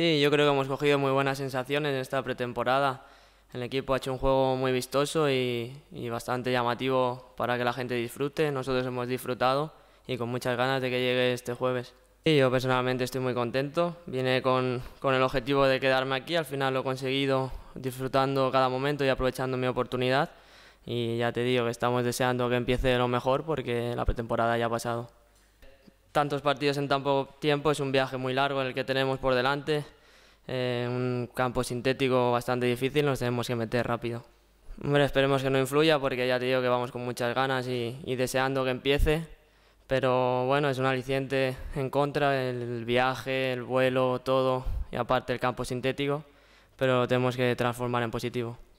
Sí, yo creo que hemos cogido muy buenas sensaciones en esta pretemporada. El equipo ha hecho un juego muy vistoso y, bastante llamativo para que la gente disfrute. Nosotros hemos disfrutado y con muchas ganas de que llegue este jueves. Y yo personalmente estoy muy contento. Vine con, con el objetivo de quedarme aquí. Al final lo he conseguido disfrutando cada momento y aprovechando mi oportunidad. Y ya te digo que estamos deseando que empiece lo mejor porque la pretemporada ya ha pasado tantos partidos en tan poco tiempo, es un viaje muy largo en el que tenemos por delante, eh, un campo sintético bastante difícil, nos tenemos que meter rápido. Hombre, esperemos que no influya porque ya te digo que vamos con muchas ganas y, y deseando que empiece, pero bueno, es un aliciente en contra, el viaje, el vuelo, todo, y aparte el campo sintético, pero lo tenemos que transformar en positivo.